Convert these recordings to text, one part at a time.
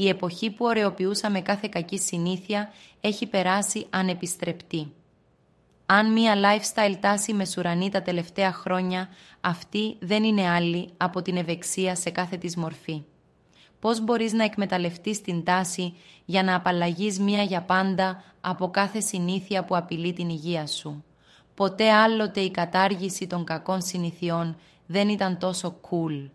η εποχή που ωρεοποιούσαμε κάθε κακή συνήθεια έχει περάσει ανεπιστρεπτή. Αν μία lifestyle τάση μεσουρανεί τα τελευταία χρόνια, αυτή δεν είναι άλλη από την ευεξία σε κάθε της μορφή. Πώς μπορείς να εκμεταλλευτείς την τάση για να απαλλαγείς μία για πάντα από κάθε συνήθεια που απειλεί την υγεία σου. Ποτέ άλλοτε η κατάργηση των κακών συνηθιών δεν ήταν τόσο cool.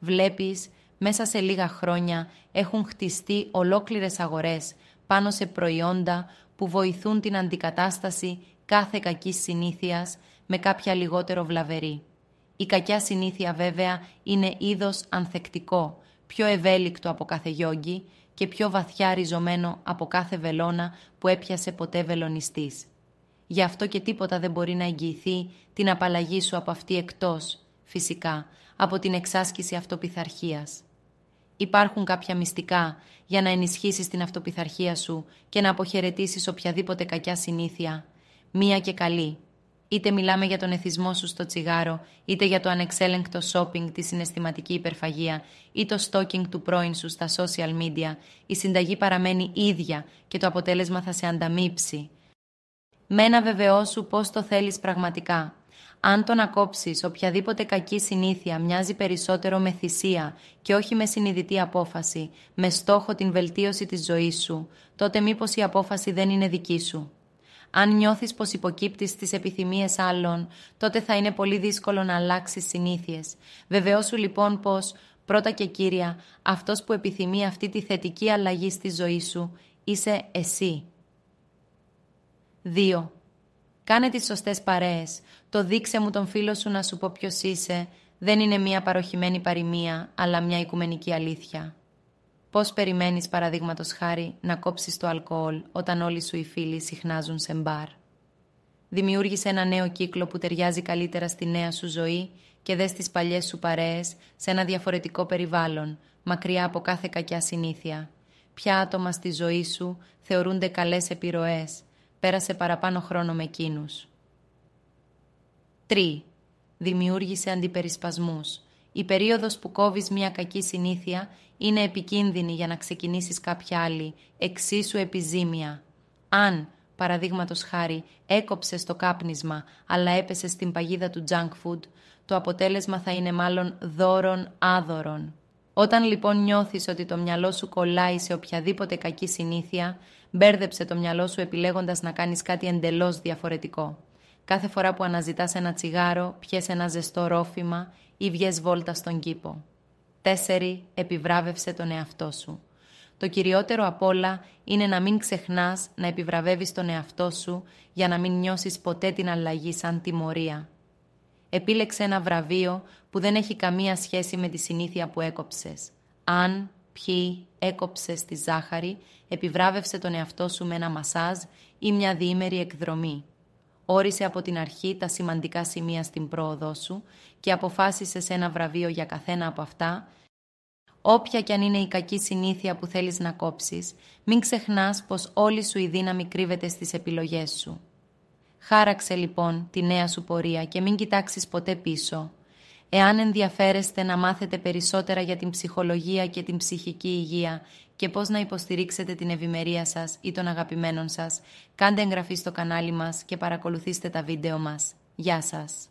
Βλέπεις μέσα σε λίγα χρόνια έχουν χτιστεί ολόκληρες αγορές πάνω σε προϊόντα που βοηθούν την αντικατάσταση κάθε κακής συνήθειας με κάποια λιγότερο βλαβερή. Η κακιά συνήθεια βέβαια είναι είδος ανθεκτικό, πιο ευέλικτο από κάθε γιόγκι και πιο βαθιά ριζωμένο από κάθε βελόνα που έπιασε ποτέ βελονιστής. Γι' αυτό και τίποτα δεν μπορεί να εγγυηθεί την απαλλαγή σου από αυτή εκτός, φυσικά, από την εξάσκηση αυτοπιθαρχίας. Υπάρχουν κάποια μυστικά για να ενισχύσεις την αυτοπιθαρχία σου και να αποχαιρετήσεις οποιαδήποτε κακιά συνήθεια. Μία και καλή. Είτε μιλάμε για τον εθισμό σου στο τσιγάρο, είτε για το ανεξέλεγκτο shopping, τη συναισθηματική υπερφαγία ή το stalking του πρώην σου στα social media, η συνταγή παραμένει ίδια και το αποτέλεσμα θα σε ανταμείψει. Μένα βεβαιώσου πώς το θέλεις πραγματικά αν τον να οποιαδήποτε κακή συνήθεια μοιάζει περισσότερο με θυσία και όχι με συνειδητή απόφαση, με στόχο την βελτίωση της ζωής σου, τότε μήπως η απόφαση δεν είναι δική σου. Αν νιώθεις πως υποκύπτεις στις επιθυμίες άλλων, τότε θα είναι πολύ δύσκολο να αλλάξεις συνήθειες. Βεβαιώσου λοιπόν πως, πρώτα και κύρια, αυτός που επιθυμεί αυτή τη θετική αλλαγή στη ζωή σου, είσαι εσύ. 2. Κάνε τις σωστές παρέες. Το δείξε μου τον φίλο σου να σου πω ποιος είσαι. Δεν είναι μία παροχημένη παροιμία, αλλά μια οικουμενική αλήθεια. Πώς περιμένεις, παραδείγματος χάρη, να κόψεις το αλκοόλ όταν όλοι σου οι φίλοι συχνάζουν σε μπαρ. Δημιούργησε ένα νέο κύκλο που ταιριάζει καλύτερα στη νέα σου ζωή και δες τις παλιές σου παρέες σε ένα διαφορετικό περιβάλλον, μακριά από κάθε κακιά συνήθεια. Ποια άτομα στη ζωή σου θεωρούνται καλές επιρροές πέρασε παραπάνω χρόνο με εκείνους. 3. Δημιούργησε αντιπερισπασμούς. Η περίοδος που κόβεις μια κακή συνήθεια είναι επικίνδυνη για να ξεκινήσεις κάποια άλλη, εξίσου επιζήμια. Αν, παραδείγματος χάρη, έκοψες το κάπνισμα αλλά έπεσες στην παγίδα του junk food, το αποτέλεσμα θα είναι μάλλον δώρον άδωρον. Όταν λοιπόν νιώθεις ότι το μυαλό σου κολλάει σε οποιαδήποτε κακή συνήθεια, Μπέρδεψε το μυαλό σου επιλέγοντας να κάνεις κάτι εντελώς διαφορετικό. Κάθε φορά που αναζητάς ένα τσιγάρο, πιες ένα ζεστό ρόφημα ή βγες βόλτα στον κήπο. 4. Επιβράβευσε τον εαυτό σου. Το κυριότερο απ' όλα είναι να μην ξεχνάς να επιβραβεύεις τον εαυτό σου για να μην νιώσεις ποτέ την αλλαγή σαν τιμωρία. Επίλεξε ένα βραβείο που δεν έχει καμία σχέση με τη συνήθεια που έκοψες. Αν πιει, έκοψε τη ζάχαρη, επιβράβευσε τον εαυτό σου με ένα μασάζ ή μια διήμερη εκδρομή. Όρισε από την αρχή τα σημαντικά σημεία στην πρόοδό σου και αποφάσισε ένα βραβείο για καθένα από αυτά. Όποια κι αν είναι η κακή συνήθεια που θέλεις να κόψεις, μην ξεχνάς πως όλη σου η δύναμη κρύβεται στις επιλογές σου. Χάραξε λοιπόν τη νέα σου πορεία και μην κοιτάξεις ποτέ πίσω, Εάν ενδιαφέρεστε να μάθετε περισσότερα για την ψυχολογία και την ψυχική υγεία και πώς να υποστηρίξετε την ευημερία σας ή των αγαπημένων σας, κάντε εγγραφή στο κανάλι μας και παρακολουθήστε τα βίντεο μας. Γεια σας!